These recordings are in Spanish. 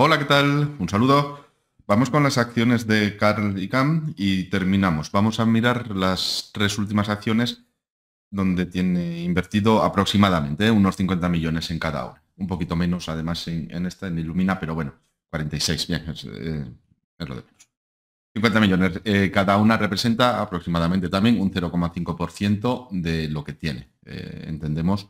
Hola, ¿qué tal? Un saludo. Vamos con las acciones de Carl y Cam y terminamos. Vamos a mirar las tres últimas acciones donde tiene invertido aproximadamente unos 50 millones en cada una. Un poquito menos además en, esta, en Illumina, pero bueno, 46, bien, eh, lo de menos. 50 millones, eh, cada una representa aproximadamente también un 0,5% de lo que tiene. Eh, entendemos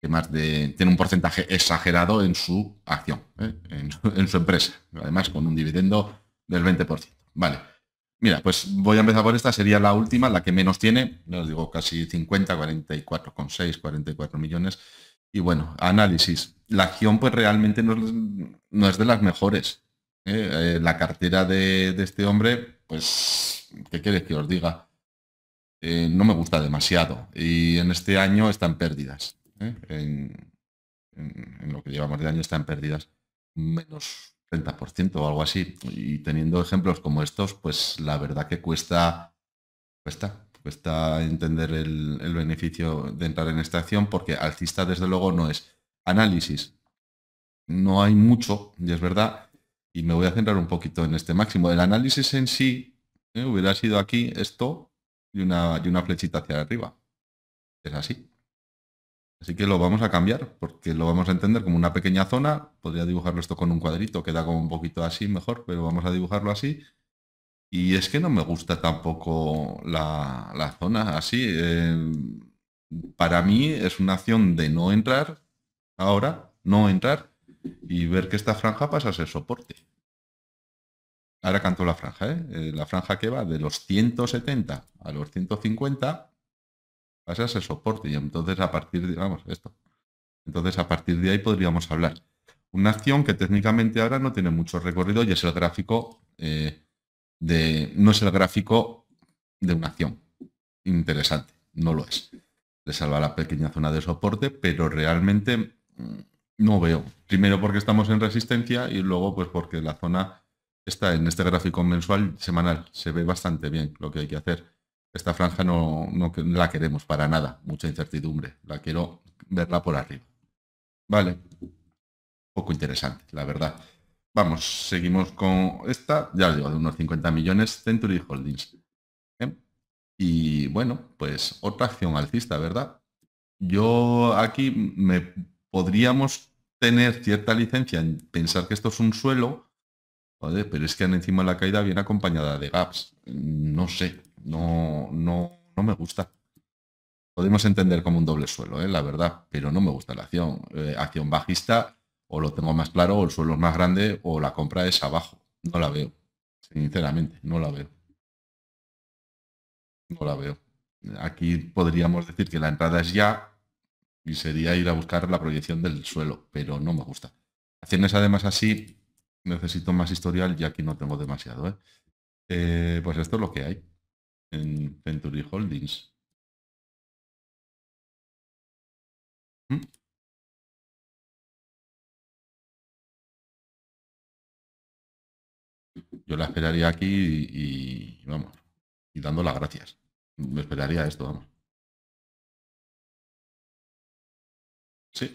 que más de, tiene un porcentaje exagerado en su acción, ¿eh? en, su empresa, además con un dividendo del 20%. Vale. Mira, pues voy a empezar por esta, sería la última, la que menos tiene, os digo casi 50, 44,6, 44 millones. Y bueno, análisis. La acción pues realmente no, es de las mejores. ¿eh? Eh, la cartera de, de, este hombre, pues, ¿qué queréis que os diga? no me gusta demasiado y en este año están pérdidas. ¿eh? en, lo que llevamos de año están perdidas menos 30% o algo así. Y teniendo ejemplos como estos, pues la verdad que cuesta, cuesta, cuesta entender el, beneficio de entrar en esta acción porque alcista desde luego no es análisis. No hay mucho, y es verdad, y me voy a centrar un poquito en este máximo. El análisis en sí ¿eh? hubiera sido aquí esto y una, y una flechita hacia arriba. Es así. Así que lo vamos a cambiar porque lo vamos a entender como una pequeña zona. Podría dibujarlo esto con un cuadrito, queda como un poquito así mejor, pero vamos a dibujarlo así. Y es que no me gusta tampoco la, zona así. Eh, para mí es una acción de no entrar ahora, no entrar y ver que esta franja pasa a ser soporte. Ahora canto la franja, ¿eh? Eh, La franja que va de los 170 a los 150 pasa a el soporte y entonces a partir de, esto. Entonces a partir de ahí podríamos hablar. Una acción que técnicamente ahora no tiene mucho recorrido y es el gráfico eh, de, no es el gráfico de una acción interesante, no lo es. Le salva la pequeña zona de soporte, pero realmente mm, no veo. Primero porque estamos en resistencia y luego pues porque la zona está en este gráfico mensual, semanal. Se ve bastante bien lo que hay que hacer esta franja no, la queremos para nada, mucha incertidumbre, la quiero verla por arriba. Vale, poco interesante, la verdad. Vamos, seguimos con esta, ya digo, de unos 50 millones, Century Holdings. Y bueno, pues otra acción alcista, ¿verdad? Yo aquí me podríamos tener cierta licencia en pensar que esto es un suelo, pero es que encima la caída viene acompañada de gaps. No sé, no, no, no me gusta. Podemos entender como un doble suelo, ¿eh? la verdad, pero no me gusta la acción. Eh, acción bajista, o lo tengo más claro, o el suelo es más grande, o la compra es abajo. No la veo. Sinceramente, no la veo. No la veo. Aquí podríamos decir que la entrada es ya y sería ir a buscar la proyección del suelo, pero no me gusta. Acciones además así, necesito más historial y aquí no tengo demasiado. ¿eh? pues esto es lo que hay en Venturi Holdings. ¿Mm? Yo la esperaría aquí y, y, vamos, y dando las gracias. Me esperaría esto, vamos. Sí.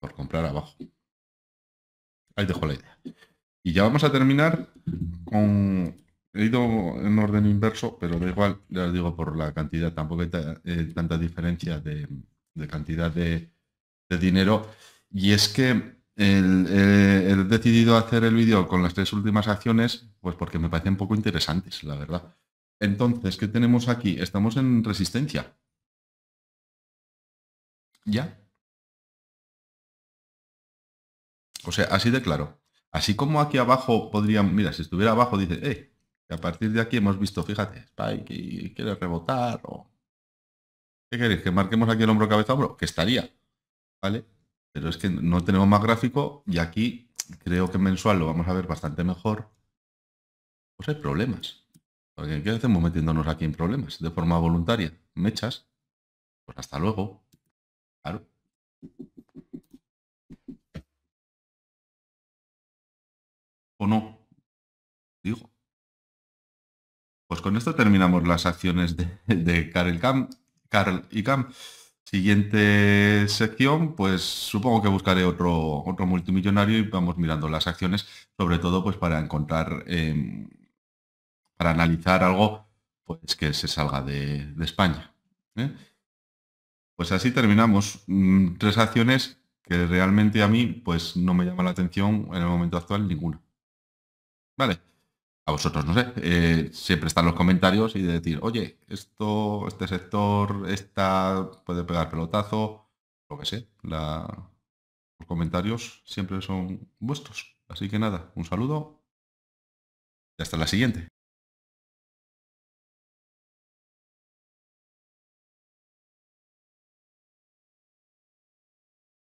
Por comprar abajo. Ahí dejo la idea. Y ya vamos a terminar con He ido en orden inverso, pero da igual, ya os digo, por la cantidad, tampoco hay eh, tanta diferencia de, cantidad de, dinero. Y es que eh, he decidido hacer el vídeo con las tres últimas acciones, pues porque me parecen poco interesantes, la verdad. Entonces, ¿qué tenemos aquí? Estamos en resistencia. ¿Ya? O sea, así de claro. Así como aquí abajo podrían, mira, si estuviera abajo dice, eh, a partir de aquí hemos visto, fíjate, Spike y quiere rebotar o... ¿Qué queréis? ¿Que marquemos aquí el hombro cabeza hombro? Que estaría, ¿vale? Pero es que no tenemos más gráfico y aquí creo que mensual lo vamos a ver bastante mejor. Pues hay problemas. Porque ¿qué hacemos metiéndonos aquí en problemas? De forma voluntaria. Mechas. Pues hasta luego. Claro. ¿O no? Digo. Pues con esto terminamos las acciones de, de Karel Camp, Karl y Cam. Siguiente sección, pues supongo que buscaré otro, otro multimillonario y vamos mirando las acciones, sobre todo pues para encontrar, em, para analizar algo pues que se salga de, España. ¿eh? Pues así terminamos. Mm, tres acciones que realmente a mí pues no me llama la atención en el momento actual ninguna. Vale a vosotros, no sé, eh, siempre están los comentarios y de decir, oye, esto, este sector, esta puede pegar pelotazo, lo que sé, la, los comentarios siempre son vuestros. Así que nada, un saludo y hasta la siguiente.